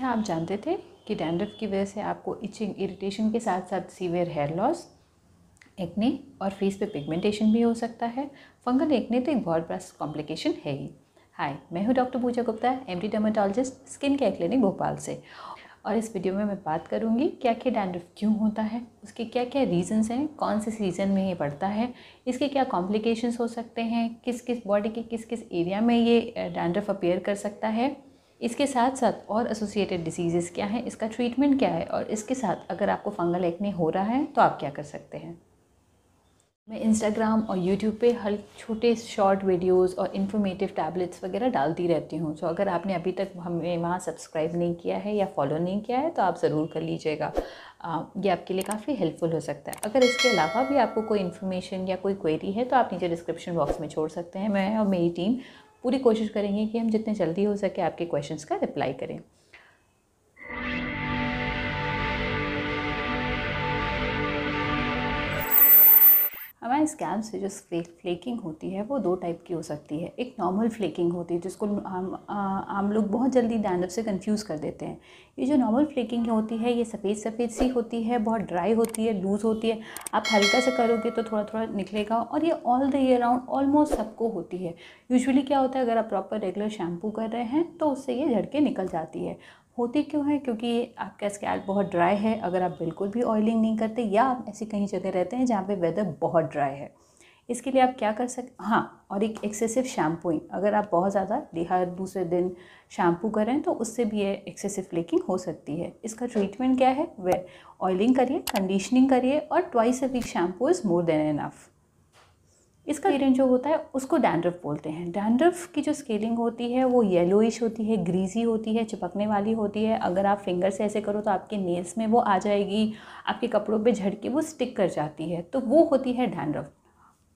क्या आप जानते थे कि डैंड्रफ की वजह से आपको इचिंग इरिटेशन के साथ साथ सीवियर हेयर लॉस एक्ने और फेस पे पिगमेंटेशन भी हो सकता है फंगल एक्ने तो एक बहुत बड़ा कॉम्प्लिकेशन है ही हाय मैं हूँ doctor Pooja Gupta M D dermatologist skin care clinic Bhopal से और इस वीडियो में मैं बात करूँगी क्या क्या डैंड्रफ क्यों होता है उसके क्या क्या रीजंस हैं कौन से सीज़न में ये पड़ता है इसके क्या कॉम्प्लिकेशंस हो सकते हैं किस किस बॉडी के किस किस एरिया में ये डैंड्रफ अपेयर कर सकता है इसके साथ साथ और एसोसिएटेड डिजीज़ क्या हैं इसका ट्रीटमेंट क्या है और इसके साथ अगर आपको फंगल एक्ने हो रहा है तो आप क्या कर सकते हैं मैं इंस्टाग्राम और यूट्यूब पे हर छोटे शॉर्ट वीडियोस और इन्फॉर्मेटिव टैबलेट्स वगैरह डालती रहती हूँ सो अगर आपने अभी तक हमें वहाँ सब्सक्राइब नहीं किया है या फॉलो नहीं किया है तो आप ज़रूर कर लीजिएगा ये आपके लिए काफ़ी हेल्पफुल हो सकता है अगर इसके अलावा भी आपको कोई इन्फॉर्मेशन या कोई क्वेरी है तो आप नीचे डिस्क्रिप्शन बॉक्स में छोड़ सकते हैं मैं और मेरी टीम पूरी कोशिश करेंगे कि हम जितने जल्दी हो सके आपके क्वेश्चंस का रिप्लाई करें हमारे स्कैम से जो फ्लेकिंग होती है वो दो टाइप की हो सकती है एक नॉर्मल फ्लेकिंग होती है जिसको हम आम लोग बहुत जल्दी डैंडअप से कंफ्यूज कर देते हैं ये जो नॉर्मल फ्लेकिंग होती है ये सफ़ेद सफ़ेद सी होती है बहुत ड्राई होती है लूज़ होती है आप हल्का सा करोगे तो थोड़ा थोड़ा निकलेगा और ये all the year round almost सबको होती है यूजली क्या होता है अगर आप प्रॉपर रेगुलर शैम्पू कर रहे हैं तो उससे ये झड़के निकल जाती है होती क्यों है क्योंकि आपका स्कैल्प बहुत ड्राई है अगर आप बिल्कुल भी ऑयलिंग नहीं करते या आप ऐसी कहीं जगह रहते हैं जहाँ पे वेदर बहुत ड्राई है इसके लिए आप क्या कर सकते हाँ और एक एक्सेसिव शैम्पूइंग अगर आप बहुत ज़्यादा हर दूसरे दिन शैम्पू करें तो उससे भी ये एक्सेसिव फ्लेकिंग हो सकती है इसका ट्रीटमेंट क्या है वे ऑयलिंग करिए कंडीशनिंग करिए और twice a week shampoo is more than enough इसका रेंज जो होता है उसको डैंड्रफ बोलते हैं डैंड्रफ की जो स्केलिंग होती है वो येलोइश होती है ग्रीजी होती है चिपकने वाली होती है अगर आप फिंगर से ऐसे करो तो आपके नेल्स में वो आ जाएगी आपके कपड़ों पे झड़के वो स्टिक कर जाती है तो वो होती है डैंड्रफ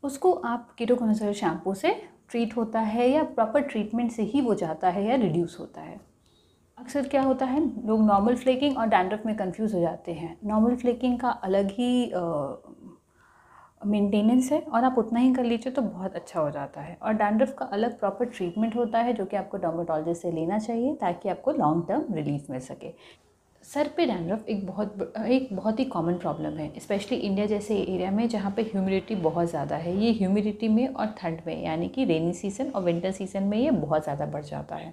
उसको आप कीटोकोनोजोल शैम्पू से ट्रीट होता है या प्रॉपर ट्रीटमेंट से ही वो जाता है या रिड्यूस होता है अक्सर क्या होता है लोग नॉर्मल फ्लेकिंग और डैंड्रफ में कन्फ्यूज़ हो जाते हैं नॉर्मल फ्लेकिंग का अलग ही मेंटेनेंस है और आप उतना ही कर लीजिए तो बहुत अच्छा हो जाता है और डैंड्रफ का अलग प्रॉपर ट्रीटमेंट होता है जो कि आपको डर्माटोलॉजिस्ट से लेना चाहिए ताकि आपको लॉन्ग टर्म रिलीफ मिल सके सर पे डैंड्रफ एक बहुत एक बहुत ही कॉमन प्रॉब्लम है स्पेशली इंडिया जैसे एरिया में जहाँ पे ह्यूमिडिटी बहुत ज़्यादा है ये ह्यूमिडिटी में और ठंड में यानी कि रेनी सीज़न और विंटर सीज़न में ये बहुत ज़्यादा बढ़ जाता है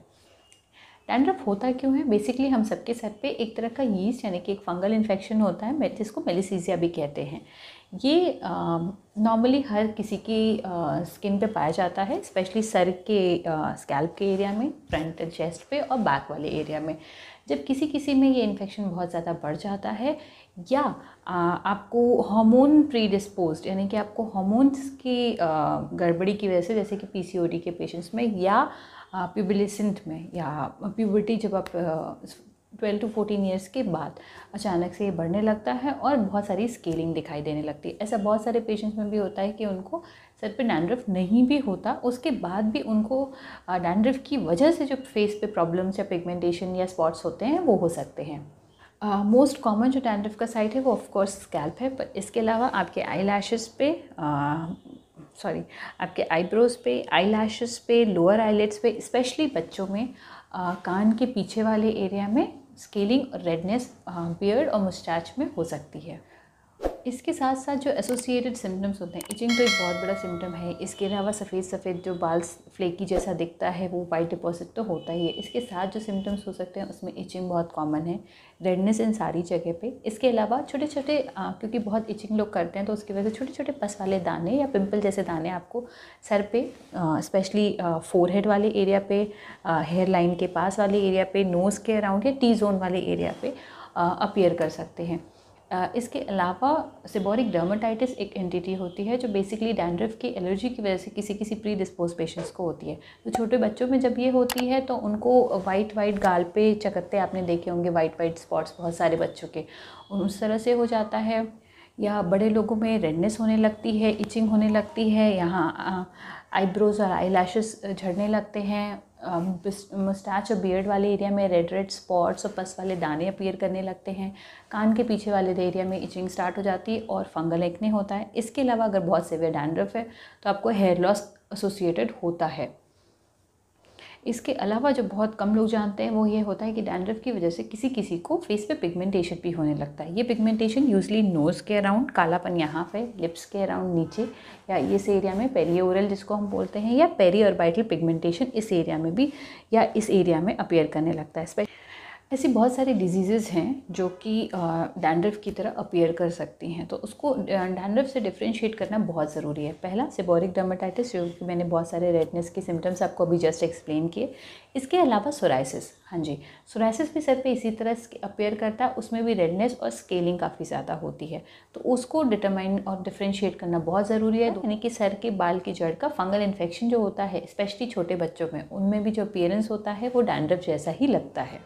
डैंड्रफ होता क्यों है बेसिकली हम सबके सर पे एक तरह का यीस्ट यानी कि एक फंगल इन्फेक्शन होता है जिसको को मेलिसीजिया भी कहते हैं ये नॉर्मली हर किसी की स्किन पे पाया जाता है स्पेशली सर के स्कैल्प के एरिया में फ्रंट एंड चेस्ट पे और बैक वाले एरिया में जब किसी किसी में ये इन्फेक्शन बहुत ज़्यादा बढ़ जाता है या आ, आपको हार्मोन प्रीडिस्पोज यानी कि आपको हार्मोन्स की गड़बड़ी की वजह से जैसे कि पीसीओडी के पेशेंट्स में या प्यूबिलिसेंट में या प्यूबर्टी जब आप ट्वेल्व टू फोर्टीन ईयर्स के बाद अचानक से ये बढ़ने लगता है और बहुत सारी स्केलिंग दिखाई देने लगती है ऐसा बहुत सारे पेशेंट्स में भी होता है कि उनको सर पे डैंड्रफ नहीं भी होता उसके बाद भी उनको डैंड्रफ की वजह से जो फेस पे प्रॉब्लम्स या पिगमेंटेशन या स्पॉट्स होते हैं वो हो सकते हैं मोस्ट uh, कॉमन जो डैंड्रफ का साइट है वो ऑफकोर्स स्कैल्प है पर इसके अलावा आपके आई लैशेज़ पे सॉरी uh, आपके आईब्रोज़ पे आई लैशेज़ पे लोअर आईलेट्स पे स्पेशली बच्चों में uh, कान के पीछे वाले एरिया में स्केलिंग रेडनेस बियर्ड और मुस्टैच में हो सकती है इसके साथ साथ जो एसोसिएटेड सिम्टम्स होते हैं इचिंग तो एक बहुत बड़ा सिम्टम है इसके अलावा सफ़ेद सफ़ेद जो बाल फ्लेकी जैसा दिखता है वो वाइट डिपॉजिट तो होता ही है इसके साथ जो सिम्टम्स हो सकते हैं उसमें इचिंग बहुत कॉमन है रेडनेस इन सारी जगह पे इसके अलावा छोटे छोटे क्योंकि बहुत इचिंग लोग करते हैं तो उसकी वजह से छोटे छोटे पस वाले दाने या पिंपल जैसे दाने आपको सर पे स्पेशली फोरहेड वाले एरिया पे हेयर लाइन के पास वाले एरिया पे नोज़ के अराउंड या टी जोन वाले एरिया पे अपीयर कर सकते हैं इसके अलावा सिबोरिक डर्माटाइटिस एक एंटिटी होती है जो बेसिकली डैंड्रिफ की एलर्जी की वजह से किसी किसी प्री डिस्पोज पेशेंट्स को होती है तो छोटे बच्चों में जब ये होती है तो उनको वाइट वाइट गाल पे चकत्ते आपने देखे होंगे वाइट वाइट स्पॉट्स बहुत सारे बच्चों के उस तरह से हो जाता है या बड़े लोगों में रेडनेस होने लगती है इचिंग होने लगती है यहाँ आईब्रोज़ और आई झड़ने लगते हैं मुस्टाच और बियर्ड वाले एरिया में रेड रेड स्पॉट्स और पस वाले दाने अपीयर करने लगते हैं कान के पीछे वाले एरिया में इचिंग स्टार्ट हो जाती है और फंगल एक्ने होता है इसके अलावा अगर बहुत सेवियर डैंड्रफ है तो आपको हेयर लॉस एसोसिएटेड होता है इसके अलावा जो बहुत कम लोग जानते हैं वो ये होता है कि डैंड्रफ की वजह से किसी किसी को फेस पे पिगमेंटेशन भी होने लगता है ये पिगमेंटेशन यूजली नोज़ के अराउंड कालापन यहाँ पे लिप्स के अराउंड नीचे या इस एरिया में पेरियोरल जिसको हम बोलते हैं या पेरी ऑर्बिटल पिगमेंटेशन इस एरिया में भी या इस एरिया में अपेयर करने लगता है स्पेशल ऐसी बहुत सारी डिजीज़ेज़ हैं जो कि डैंड्रफ की तरह अपीयर कर सकती हैं तो उसको डैंड्रफ से डिफ्रेंशिएट करना बहुत ज़रूरी है पहला सिबोरिक डर्माटाइटिस जो कि मैंने बहुत सारे रेडनेस के सिम्टम्स आपको अभी जस्ट एक्सप्लेन किए इसके अलावा सोराइसिस हाँ जी सोराइसिस भी सर पे इसी तरह अपेयर करता है उसमें भी रेडनेस और स्केलिंग काफ़ी ज़्यादा होती है तो उसको डिटरमाइन और डिफ्रेंशिएट करना बहुत ज़रूरी है यानी कि सर के बाल की जड़ का फंगल इन्फेक्शन जो होता है स्पेशली छोटे बच्चों में उनमें भी जो अपेयरेंस होता है वो डैंड्रफ जैसा ही लगता है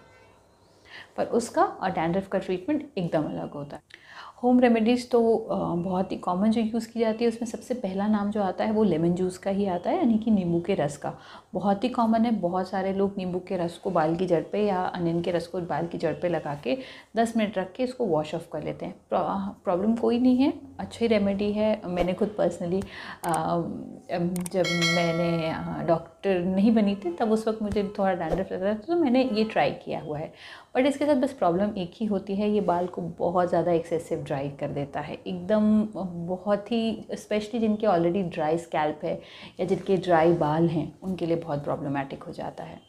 पर उसका और डैंड्रफ का ट्रीटमेंट एकदम अलग होता है होम रेमेडीज़ तो बहुत ही कॉमन जो यूज़ की जाती है उसमें सबसे पहला नाम जो आता है वो लेमन जूस का ही आता है यानी कि नींबू के रस का बहुत ही कॉमन है बहुत सारे लोग नींबू के रस को बाल की जड़ पे या अनियन के रस को बाल की जड़ पे लगा के 10 मिनट रख के इसको वॉश ऑफ कर लेते हैं प्रॉब्लम कोई नहीं है अच्छी रेमेडी है मैंने खुद पर्सनली जब मैंने डॉक्टर नहीं बनी थी तब उस वक्त मुझे थोड़ा डैंड्रफ लग रहा था तो मैंने ये ट्राई किया हुआ है बट इसके साथ बस प्रॉब्लम एक ही होती है ये बाल को बहुत ज़्यादा एक्सेसिव ड्राई कर देता है एकदम बहुत ही स्पेशली जिनके ऑलरेडी ड्राई स्कैल्प है या जिनके ड्राई बाल हैं उनके लिए बहुत प्रॉब्लमेटिक हो जाता है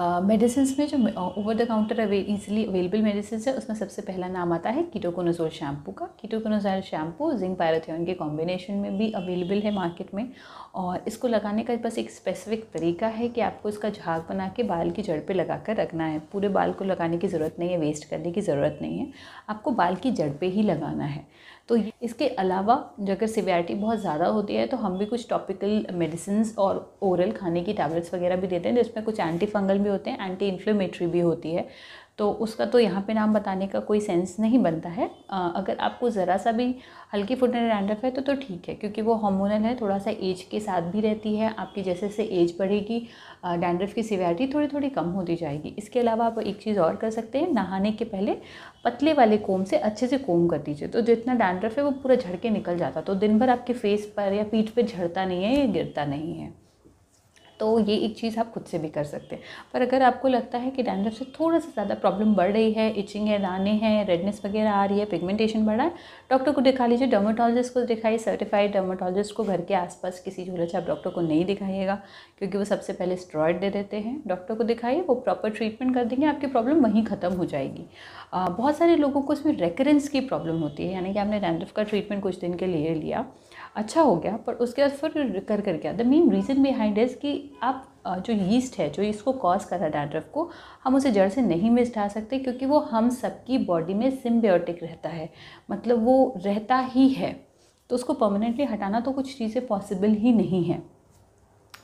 मेडिसिन में जो over the counter easily available medicine है उसमें सबसे पहला नाम आता है कीटोकोनोजोल शैम्पू का कीटोकोनोजोल शैम्पू जिंक पैराथियन के कॉम्बिनेशन में भी अवेलेबल है मार्केट में और इसको लगाने का बस एक स्पेसिफिक तरीका है कि आपको इसका झाग बना के बाल की जड़ पे लगा कर रखना है पूरे बाल को लगाने की ज़रूरत नहीं है वेस्ट करने की ज़रूरत नहीं है आपको बाल की जड़ पे ही लगाना है तो इसके अलावा अगर सिवियरिटी बहुत ज़्यादा होती है तो हम भी कुछ टॉपिकल मेडिसिन और ओरल खाने की टैबलेट्स वगैरह भी देते हैं जिसमें कुछ एंटी फंगल भी होते हैं एंटी इन्फ्लेमेटरी भी होती है तो उसका तो यहाँ पे नाम बताने का कोई सेंस नहीं बनता है आ, अगर आपको ज़रा सा भी हल्की फुट एंड रैंडफ है तो तो ठीक है क्योंकि वो हार्मोनल है थोड़ा सा एज के साथ भी रहती है आपकी जैसे जैसे एज बढ़ेगी डैंड्रफ की सिवियरिटी थोड़ी थोड़ी कम होती जाएगी इसके अलावा आप एक चीज़ और कर सकते हैं नहाने के पहले पतले वाले कोम से अच्छे से कोम कर दीजिए तो जितना डैंड्रफ है वो पूरा झड़के निकल जाता तो दिन भर आपके फेस पर या पीठ पर झड़ता नहीं है या गिरता नहीं है तो ये एक चीज़ आप खुद से भी कर सकते हैं पर अगर आपको लगता है कि डैंड्रफ से थोड़ा सा ज़्यादा प्रॉब्लम बढ़ रही है इचिंग है दाने हैं रेडनेस वगैरह आ रही है पिगमेंटेशन बढ़ा है डॉक्टर को दिखा लीजिए डर्माटोलॉजिस्ट को दिखाइए सर्टिफाइड डर्माटोलॉजिस्ट को घर के आसपास किसी आप डॉक्टर को नहीं दिखाइएगा क्योंकि वो सबसे पहले स्ट्रॉयड दे देते हैं डॉक्टर को दिखाइए वो प्रॉपर ट्रीटमेंट कर देंगे आपकी प्रॉब्लम वहीं ख़त्म हो जाएगी बहुत सारे लोगों को इसमें रेकरेंस की प्रॉब्लम होती है यानी कि आपने डैंड्रफ का ट्रीटमेंट कुछ दिन के लिए लिया अच्छा हो गया पर उसके बाद फिर कर कर गया the main reason behind is कि आप जो यीस्ट है जो इसको कॉज कर रहा है डैंड्रफ को हम उसे जड़ से नहीं मिटा सकते क्योंकि वो हम सबकी बॉडी में सिम्बियोटिक रहता है मतलब वो रहता ही है तो उसको परमानेंटली हटाना तो कुछ चीज़ें पॉसिबल ही नहीं है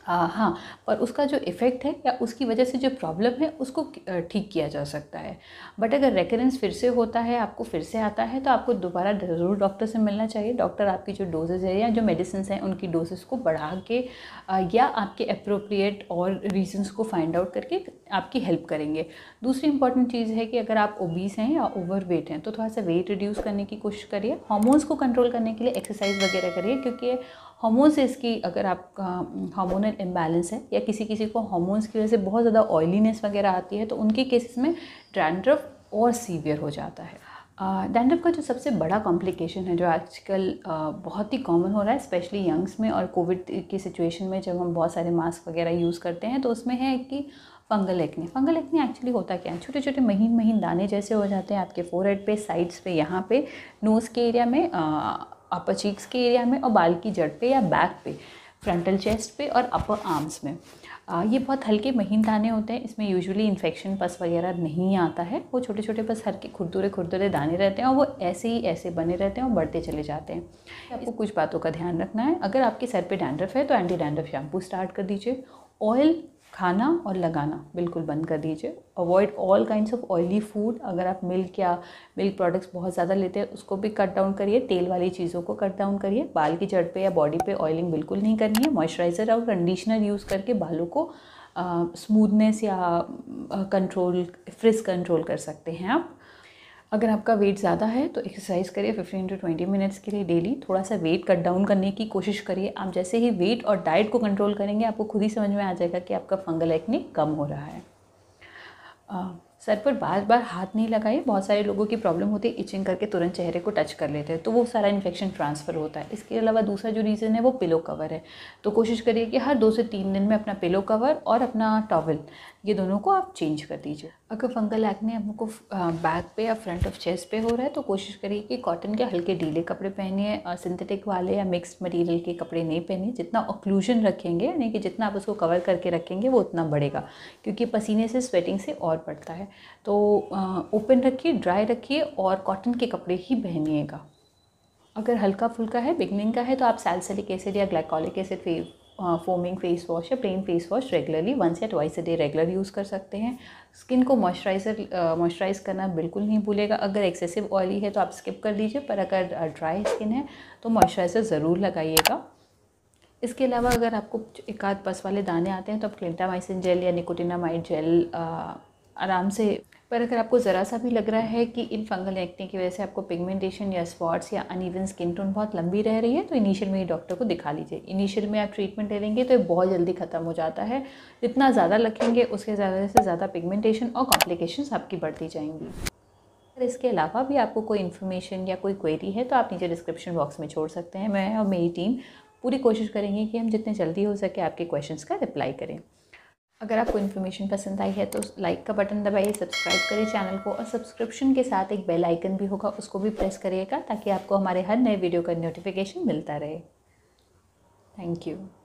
आ, हाँ पर उसका जो इफ़ेक्ट है या उसकी वजह से जो प्रॉब्लम है उसको ठीक किया जा सकता है बट अगर रेकरेंस फिर से होता है आपको फिर से आता है तो आपको दोबारा ज़रूर डॉक्टर से मिलना चाहिए डॉक्टर आपकी जो डोजेज़ है या जो मेडिसिन हैं उनकी डोजेस को बढ़ा के आ, या आपके अप्रोप्रिएट और रीजन्स को फाइंड आउट करके आपकी हेल्प करेंगे दूसरी इंपॉर्टेंट चीज़ है कि अगर आप ओबीस हैं या ओवर वेट हैं तो थोड़ा सा वेट रिड्यूस करने की कोशिश करिए हॉर्मोन्स को कंट्रोल करने के लिए एक्सरसाइज वगैरह करिए क्योंकि हॉर्मोन्स से इसकी अगर आपका हार्मोनल इम्बैलेंस है या किसी किसी को हार्मोन्स की वजह से बहुत ज़्यादा ऑयलीनेस वगैरह आती है तो उनके केसेस में डैंड्रफ और सीवियर हो जाता है डैंड्रफ uh, का जो सबसे बड़ा कॉम्प्लिकेशन है जो आजकल uh, बहुत ही कॉमन हो रहा है स्पेशली यंग्स में और कोविड की सिचुएशन में जब हम बहुत सारे मास्क वगैरह यूज़ करते हैं तो उसमें है कि fungal acne fungal acne actually होता क्या है छोटे छोटे महीन महीन दाने जैसे हो जाते हैं आपके फोरहेड पे साइड्स पे यहाँ पे नोज़ के एरिया में अपर चीक्स के एरिया में और बाल की जड़ पे या बैक पे फ्रंटल चेस्ट पे और अपर आर्म्स में आ, ये बहुत हल्के महीन दाने होते हैं इसमें यूजुअली इन्फेक्शन पस वगैरह नहीं आता है वो छोटे छोटे बस हल्के खुरदुरे खुरदुरे दाने रहते हैं और वो ऐसे ही ऐसे बने रहते हैं और बढ़ते चले जाते हैं आपको तो कुछ बातों का ध्यान रखना है अगर आपके सर पे डैंड्रफ है तो एंटी डैंड्रफ शैम्पू स्टार्ट कर दीजिए ऑयल खाना और लगाना बिल्कुल बंद कर दीजिए avoid all kinds of oily food अगर आप मिल्क या मिल्क प्रोडक्ट्स बहुत ज़्यादा लेते हैं उसको भी कट डाउन करिए तेल वाली चीज़ों को कट डाउन करिए बाल की जड़ पे या बॉडी पे ऑयलिंग बिल्कुल नहीं करनी है मॉइस्चराइज़र और कंडीशनर यूज़ करके बालों को स्मूदनेस या कंट्रोल फ्रिस कंट्रोल कर सकते हैं आप अगर आपका वेट ज़्यादा है तो एक्सरसाइज करिए 15 टू 20 मिनट्स के लिए डेली थोड़ा सा वेट कट डाउन करने की कोशिश करिए आप जैसे ही वेट और डाइट को कंट्रोल करेंगे आपको खुद ही समझ में आ जाएगा कि आपका फंगल एक्ने कम हो रहा है सर पर बार बार हाथ नहीं लगाए बहुत सारे लोगों की प्रॉब्लम होती है इचिंग करके तुरंत चेहरे को टच कर लेते हैं तो वो सारा इन्फेक्शन ट्रांसफ़र होता है इसके अलावा दूसरा जो रीज़न है वो पिलो कवर है तो कोशिश करिए कि हर दो से तीन दिन में अपना पिलो कवर और अपना टॉवल ये दोनों को आप चेंज कर दीजिए अगर फंगल एक्ने आपको बैक पे या फ्रंट ऑफ चेस्ट पे हो रहा है तो कोशिश करिए कि कॉटन के हल्के ढीले कपड़े पहनिए सिंथेटिक वाले या मिक्स मटेरियल के कपड़े नहीं पहनिए जितना ऑक्लूजन रखेंगे यानी कि जितना आप उसको कवर करके रखेंगे वो उतना बढ़ेगा क्योंकि पसीने से स्वेटिंग से और बढ़ता है तो ओपन रखिए ड्राई रखिए और कॉटन के कपड़े ही पहनिएगा अगर हल्का फुल्का है बिगनिंग का है तो आप सैलसलिक एसिड या ग्लाइकोलिक एसिड फे फोमिंग फेस वॉश या plain face wash regularly once या twice a day regular use कर सकते हैं स्किन को मॉइस्चराइजर मॉइस्चराइज करना बिल्कुल नहीं भूलेगा अगर एक्सेसिव ऑयली है तो आप स्किप कर दीजिए पर अगर ड्राई स्किन है तो मॉइस्चराइज़र ज़रूर लगाइएगा इसके अलावा अगर आपको एक आध पस वाले दाने आते हैं तो आप क्लिंटामाइसिन जेल या निकोटिनामाइड जेल आ, आराम से पर अगर आपको ज़रा सा भी लग रहा है कि इन फंगल एक्टिंग की वजह से आपको पिगमेंटेशन या स्पॉट्स या अनइवन स्किन टोन बहुत लंबी रह रही है तो इनिशियल में ही डॉक्टर को दिखा लीजिए इनिशियल में आप ट्रीटमेंट ले लेंगे तो ये बहुत जल्दी ख़त्म हो जाता है जितना ज़्यादा लगेंगे उसके ज़्यादा से ज़्यादा पिगमेंटेशन और कॉम्प्लिकेशन आपकी बढ़ती जाएंगी अगर इसके अलावा भी आपको कोई इन्फॉर्मेशन या कोई क्वेरी है तो आप नीचे डिस्क्रिप्शन बॉक्स में छोड़ सकते हैं मैं और मेरी टीम पूरी कोशिश करेंगे कि हम जितने जल्दी हो सके आपके क्वेश्चंस का रिप्लाई करें अगर आपको इन्फॉर्मेशन पसंद आई है तो लाइक का बटन दबाइए सब्सक्राइब करें चैनल को और सब्सक्रिप्शन के साथ एक बेल आइकन भी होगा उसको भी प्रेस करिएगा ताकि आपको हमारे हर नए वीडियो का नोटिफिकेशन मिलता रहे थैंक यू